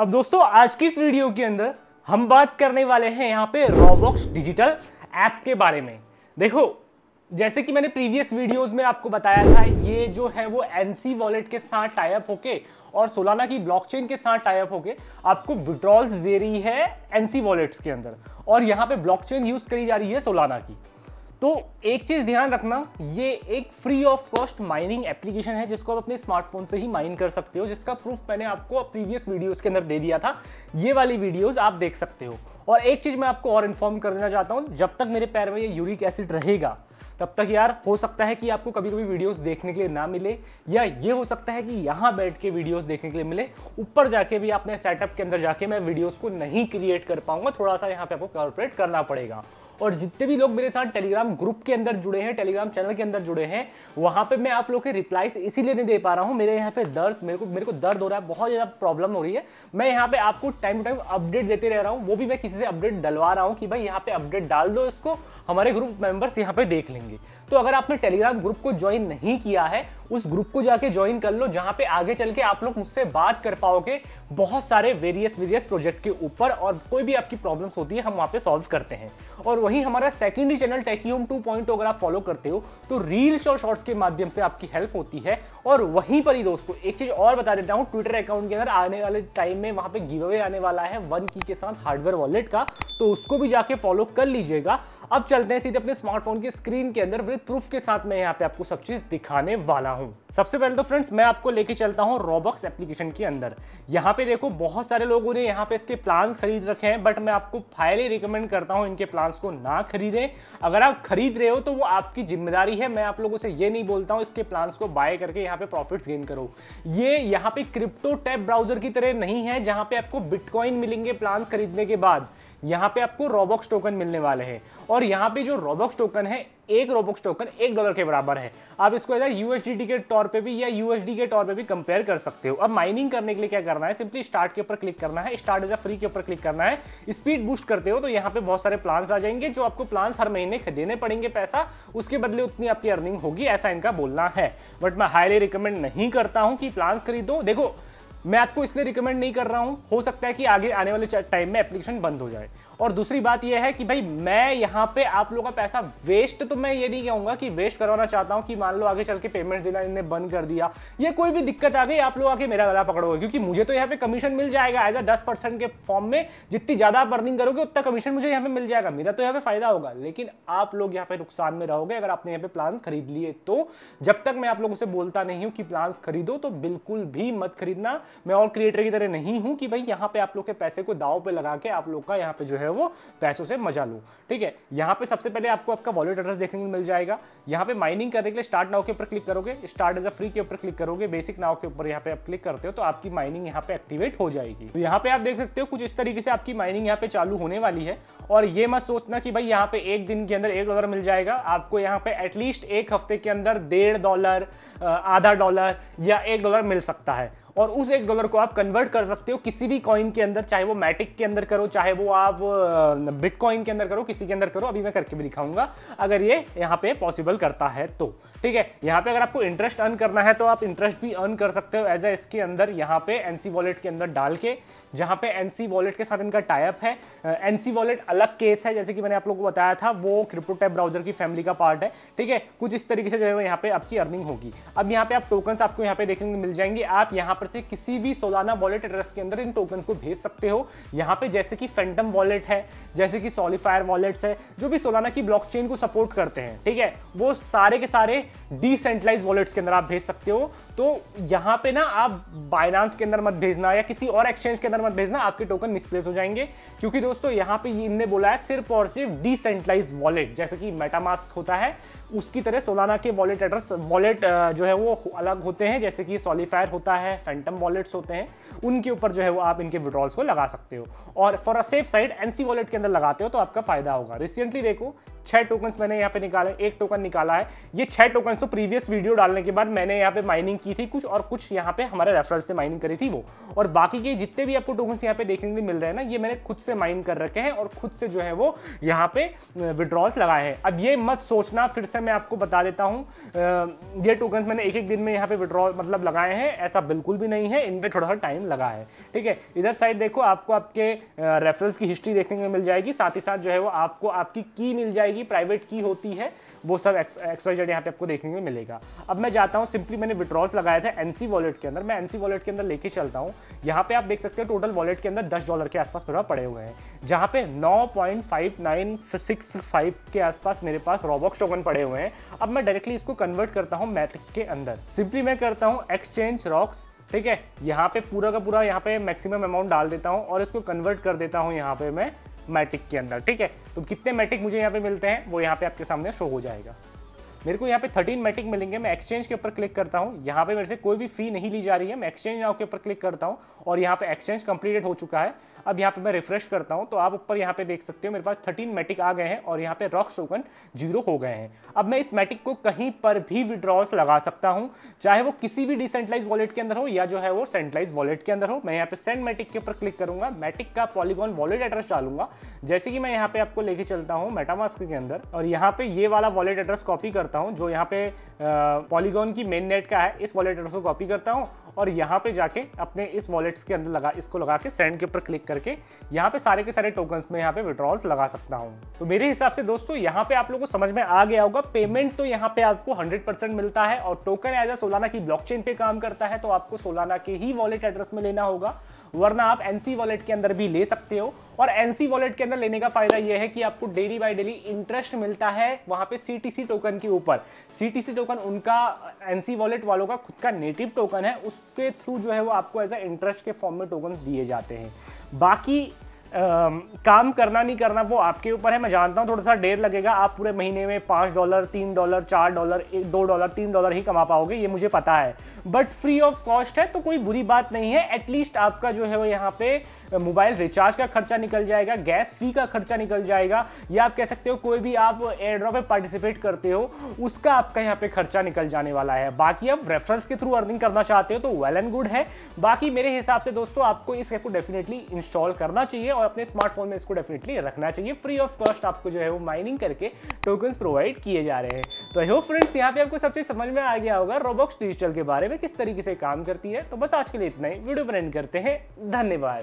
अब दोस्तों आज की इस वीडियो के अंदर हम बात करने वाले हैं यहाँ पे रॉबॉक्स डिजिटल ऐप के बारे में देखो जैसे कि मैंने प्रीवियस वीडियोस में आपको बताया था ये जो है वो एनसी वॉलेट के साथ टाइप होके और सोलाना की ब्लॉकचेन के साथ टाइप होके आपको विड्रॉल्स दे रही है एनसी वॉलेट्स के अंदर और यहाँ पे ब्लॉकचेन यूज करी जा रही है सोलाना की तो एक चीज़ ध्यान रखना ये एक free of cost mining application है जिसको आप अपने स्मार्टफोन से ही माइन कर सकते हो जिसका प्रूफ मैंने आपको प्रीवियस वीडियोस के अंदर दे दिया था ये वाली वीडियोस आप देख सकते हो और एक चीज़ मैं आपको और इन्फॉर्म कर देना चाहता हूँ जब तक मेरे पैर में ये यूरिक एसिड रहेगा तब तक यार हो सकता है कि आपको कभी कभी वीडियोस देखने के लिए ना मिले या ये हो सकता है कि यहाँ बैठ के वीडियोस देखने के लिए मिले ऊपर जाके भी अपने सेटअप के अंदर जाके मैं वीडियोस को नहीं क्रिएट कर पाऊंगा थोड़ा सा यहाँ पे आपको कॉर्पोरेट करना पड़ेगा और जितने भी लोग मेरे साथ टेलीग्राम ग्रुप के अंदर जुड़े हैं टेलीग्राम चैनल के अंदर जुड़े हैं वहाँ पे मैं आप लोग के रिप्लाईज इसीलिए नहीं दे पा रहा हूँ मेरे यहाँ पे दर्द मेरे को मेरे को दर्द हो रहा है बहुत ज़्यादा प्रॉब्लम हो रही है मैं यहाँ पे आपको टाइम टू टाइम अपडेट देते रह रहा हूँ वो भी मैं किसी से अपडेट डलवा रहा हूँ कि भाई यहाँ पे अपडेट डाल दो इसको हमारे ग्रुप मेंबर्स यहाँ पे देख लेंगे तो अगर आपने टेलीग्राम ग्रुप को ज्वाइन नहीं किया है उस ग्रुप को जाके ज्वाइन कर लो जहां पे आगे चल के आप लोग मुझसे बात कर पाओगे बहुत सारे वेरियस वेरियस प्रोजेक्ट के ऊपर और कोई भी आपकी प्रॉब्लम्स होती है हम वहां पे सॉल्व करते हैं और वहीं हमारा secondary channel techie home two point अगर आप फॉलो करते हो तो रील्स और शॉर्ट्स के माध्यम से आपकी हेल्प होती है और वहीं पर ही दोस्तों एक चीज़ और बता देता हूँ ट्विटर अकाउंट के अंदर आने वाले टाइम में वहाँ पे गिव अवे आने वाला है वन की के साथ हार्डवेयर वॉलेट का तो उसको भी जाके फॉलो कर लीजिएगा अब चलते हैं सीधे अपने स्मार्टफोन की स्क्रीन के अंदर विद प्रूफ के साथ मैं यहाँ पे आपको सब चीज़ दिखाने वाला हूँ सबसे पहले तो फ्रेंड्स मैं आपको लेके चलता हूँ रोबॉक्स एप्लीकेशन के अंदर यहाँ पे देखो बहुत सारे लोगों ने यहाँ पे इसके प्लान्स खरीद रखे हैं बट मैं आपको फाइली रिकमेंड करता हूँ इनके प्लान्स को ना खरीदें अगर आप खरीद रहे हो तो वो आपकी जिम्मेदारी है मैं आप लोगों से ये नहीं बोलता हूँ इसके प्लान्स को बाय करके यहाँ पे प्रॉफिट्स गेन करो ये यहाँ पे क्रिप्टो टैप ब्राउजर की तरह नहीं है जहाँ पे आपको बिटकॉइन मिलेंगे प्लान्स खरीदने के बाद यहाँ पे आपको रोबॉक्स टोकन मिलने वाले हैं और यहाँ पे जो रोबोक्स टोकन है एक रोबोक्स टोकन एक डॉलर के बराबर है आप इसको एज यूएसडीटी के तौर पे भी या यूएसडी के तौर पे भी कंपेयर कर सकते हो अब माइनिंग करने के लिए क्या करना है सिंपली स्टार्ट के ऊपर क्लिक करना है स्टार्ट एज फ्री के ऊपर क्लिक करना है स्पीड बूस्ट करते हो तो यहाँ पे बहुत सारे प्लान्स आ जाएंगे जो आपको प्लान्स हर महीने देने पड़ेंगे पैसा उसके बदले उतनी आपकी अर्निंग होगी ऐसा इनका बोलना है बट मैं हाईली रिकमेंड नहीं करता हूँ कि प्लान्स खरीदो देखो मैं आपको इसलिए रिकमेंड नहीं कर रहा हूँ हो सकता है कि आगे आने वाले टाइम में एप्लीकेशन बंद हो जाए और दूसरी बात यह है कि भाई मैं यहाँ पे आप लोगों का पैसा वेस्ट तो मैं ये नहीं कहूँगा कि वेस्ट करवाना चाहता हूँ कि मान लो आगे चल के पेमेंट देना इन्हें बंद कर दिया या कोई भी दिक्कत आ गई आप लोग आके मेरा गला पकड़ोगे क्योंकि मुझे तो यहाँ पे कमीशन मिल जाएगा एज अ दस परसेंट के फॉर्म में जितनी ज़्यादा आप अर्निंग करोगे उतना कमीशन मुझे यहाँ पे मिल जाएगा मेरा तो यहाँ पे फायदा होगा लेकिन आप लोग यहाँ पे नुकसान में रहोगे अगर आपने यहाँ पे प्लान खरीद लिए तो जब तक मैं आप लोगों से बोलता नहीं हूँ कि प्लान खरीदो तो बिल्कुल भी मत खरीदना मैं और क्रिएटर की तरह नहीं हूँ कि भाई यहाँ पे आप लोग के पैसे को दाव पे लगा के आप लोग का यहाँ पे जो है है वो पैसों से मजा लूँ ठीक है यहाँ पे सबसे पहले आपको आपका वॉलेट एड्रेस देखने को मिल जाएगा यहाँ पे माइनिंग करने के लिए स्टार्ट नाव के ऊपर क्लिक करोगे स्टार्ट एज अ फ्री के ऊपर क्लिक करोगे बेसिक नाव के ऊपर यहाँ पे आप क्लिक करते हो तो आपकी माइनिंग यहाँ पे एक्टिवेट हो जाएगी तो यहाँ पे आप देख सकते हो कुछ इस तरीके से आपकी माइनिंग यहाँ पे चालू होने वाली है और ये मत सोचना कि भाई यहाँ पे एक दिन के अंदर एक डॉलर मिल जाएगा आपको यहाँ पे एटलीस्ट एक हफ्ते के अंदर डेढ़ डॉलर आधा डॉलर या एक डॉलर मिल सकता है और उस एक डॉलर को आप कन्वर्ट कर सकते हो किसी भी कॉइन के अंदर चाहे वो मैटिक के अंदर करो चाहे वो आप बिटकॉइन के अंदर करो किसी के अंदर करो अभी मैं करके भी दिखाऊंगा अगर ये यहाँ पे पॉसिबल करता है तो ठीक है यहाँ पे अगर आपको इंटरेस्ट अर्न करना है तो आप इंटरेस्ट भी अर्न कर सकते हो एज ए इसके अंदर यहाँ पे एनसी वॉलेट के अंदर डाल के जहाँ पे एनसी वॉलेट के साथ इनका टाइप है एनसी वॉलेट अलग केस है जैसे कि मैंने आप लोगों को बताया था वो क्रिप्टोटैप ब्राउजर की फैमिली का पार्ट है ठीक है कुछ इस तरीके से जो है यहाँ पे आपकी अर्निंग होगी अब यहाँ पे आप टोकन्स आपको यहाँ पे देखने को मिल जाएंगे आप यहाँ पर से किसी भी सोलाना वॉलेट एड्रेस के अंदर इन टोकन को भेज सकते हो यहाँ पे जैसे कि फेंटम वॉलेट है जैसे कि सॉलीफायर वॉलेट्स है जो भी सोलाना की ब्लॉकचेन को सपोर्ट करते हैं ठीक है वो सारे के सारे डिसेंट्रलाइज वॉलेट्स के अंदर आप भेज सकते हो तो यहाँ पे ना आप बाइनांस के अंदर मत भेजना या किसी और एक्सचेंज के अंदर मत भेजना आपके टोकन मिसप्लेस हो जाएंगे क्योंकि दोस्तों यहाँ पे इनने बोला है सिर्फ और सिर्फ डिसेंट्रलाइज वॉलेट जैसे कि मेटामास्क होता है उसकी तरह सोलाना के वॉलेट एड्रेस वॉलेट जो है वो अलग होते हैं जैसे कि सॉलीफायर होता है फैंटम वॉलेट्स होते हैं उनके ऊपर जो है वो आप इनके विड्रॉल्स को लगा सकते हो और for a safe side NC wallet के अंदर लगाते हो तो आपका फायदा होगा रिसेंटली देखो छः टोकन्स मैंने यहाँ पे निकाले एक टोकन निकाला है ये छः टोकन्स तो प्रीवियस वीडियो डालने के बाद मैंने यहाँ पे माइनिंग की थी कुछ और कुछ यहाँ पे हमारे रेफरल से माइनिंग करी थी वो और बाकी के जितने भी आपको टोकन्स यहाँ पे देखने के मिल रहे हैं ना ये मैंने खुद से माइन कर रखे हैं और खुद से जो है वो यहाँ पे विड्रॉल्स लगाए हैं अब ये मत सोचना फिर से है मैं आपको बता देता हूँ ये टोकन्स मैंने एक एक दिन में यहाँ पे विड्रॉ मतलब लगाए हैं ऐसा बिल्कुल भी नहीं है इन पर थोड़ा सा टाइम लगा है ठीक है इधर साइड देखो आपको आपके रेफरेंस की हिस्ट्री देखने को मिल जाएगी साथ ही साथ जो है वो आपको आपकी की मिल जाएगी प्राइवेट की होती है वो सब एक्स वाई जेड यहाँ पे आपको देखने को मिलेगा अब मैं जाता हूँ सिंपली मैंने विड्रॉल्स लगाया था एनसी वॉलेट के अंदर मैं एनसी वॉलेट के अंदर लेके चलता हूँ यहाँ पे आप देख सकते हो टोटल वॉलेट के अंदर दस डॉलर के आसपास मेरे पड़े हुए हैं जहाँ पे नौ point five nine six five के आसपास मेरे पास रॉबॉक्स टोकन पड़े हुए हैं अब मैं डायरेक्टली इसको कन्वर्ट करता हूँ मैट्रिक के अंदर सिंपली मैं करता हूँ एक्सचेंज रॉक्स ठीक है यहाँ पे पूरा का पूरा यहाँ पे मैक्सिमम अमाउंट डाल देता हूँ और इसको कन्वर्ट कर देता हूँ यहाँ पे मैं मैटिक के अंदर ठीक है तो कितने मैटिक मुझे यहाँ पे मिलते हैं वो यहाँ पे आपके सामने शो हो जाएगा मेरे को यहाँ पे थर्टीन मैटिक मिलेंगे मैं एक्सचेंज के ऊपर क्लिक करता हूँ यहाँ पे मेरे से कोई भी फी नहीं ली जा रही है मैं एक्सचेंज नाउ के ऊपर क्लिक करता हूँ और यहाँ पे एक्सचेंज कंप्लीटेड हो चुका है अब यहाँ पे मैं रिफ्रेश करता हूँ तो आप ऊपर यहाँ पे देख सकते हो मेरे पास थर्टीन मैटिक आ गए हैं और यहाँ पे रॉक्स टोकन जीरो हो गए हैं अब मैं इस मैटिक को कहीं पर भी विड्रॉल्स लगा सकता हूँ चाहे वो किसी भी डिसेंट्रलाइज वॉलेट के अंदर हो या जो है वो सेंट्रलाइज वॉलेट के अंदर हो मैं यहाँ पे सेंड मैटिक के ऊपर क्लिक करूंगा मैटिक का पॉलीगॉन वॉलेट एड्रेस डालूंगा जैसे कि मैं यहाँ पे आपको लेके चलता हूँ मेटामास्क के अंदर और यहाँ पे ये वाला वॉलेट एड्रेस कॉपी कर करता हूँ जो यहाँ पे पॉलीगॉन की मेन नेट का है इस वॉलेट एड्रेस को कॉपी करता हूँ और यहाँ पे जाके अपने इस वॉलेट्स के अंदर लगा इसको लगा के सेंड के ऊपर क्लिक करके यहाँ पे सारे के सारे टोकन्स में यहाँ पे विड्रॉल्स लगा सकता हूँ तो मेरे हिसाब से दोस्तों यहाँ पे आप लोगों को समझ में आ गया होगा पेमेंट तो यहाँ पे आपको 100% मिलता है और टोकन एज अ सोलाना की ब्लॉक पे काम करता है तो आपको सोलाना के ही वॉलेट एड्रेस में लेना होगा वरना आप एनसी वॉलेट के अंदर भी ले सकते हो और एनसी वॉलेट के अंदर लेने का फायदा यह है कि आपको डेली बाय डेली इंटरेस्ट मिलता है वहां पे सीटीसी टोकन के ऊपर सीटीसी टोकन उनका एनसी वॉलेट वालों का खुद का नेटिव टोकन है उसके थ्रू जो है वो आपको एज ए इंटरेस्ट के फॉर्म में टोकन दिए जाते हैं बाकी काम करना नहीं करना वो आपके ऊपर है मैं जानता हूँ थोड़ा सा देर लगेगा आप पूरे महीने में पाँच डॉलर तीन डॉलर चार डॉलर एक दो डॉलर तीन डॉलर ही कमा पाओगे ये मुझे पता है बट फ्री ऑफ कॉस्ट है तो कोई बुरी बात नहीं है एटलीस्ट आपका जो है वो यहाँ पे मोबाइल रिचार्ज का खर्चा निकल जाएगा गैस फी का खर्चा निकल जाएगा या आप कह सकते हो कोई भी आप एड्रॉ पर पार्टिसिपेट करते हो उसका आपका यहाँ पे खर्चा निकल जाने वाला है बाकी आप रेफरेंस के थ्रू अर्निंग करना चाहते हो तो वेल एंड गुड है बाकी मेरे हिसाब से दोस्तों आपको इस ऐप को डेफिनेटली इंस्टॉल करना चाहिए और अपने स्मार्टफोन में इसको डेफिनेटली रखना चाहिए फ्री ऑफ कॉस्ट आपको जो है वो माइनिंग करके टोकन्स प्रोवाइड किए जा रहे हैं तो आई होप फ्रेंड्स यहाँ पे आपको सब चीज़ समझ में आ गया होगा रोबोक्स डिजिटल के बारे में किस तरीके से काम करती है तो बस आज के लिए इतना ही वीडियो पर करते हैं धन्यवाद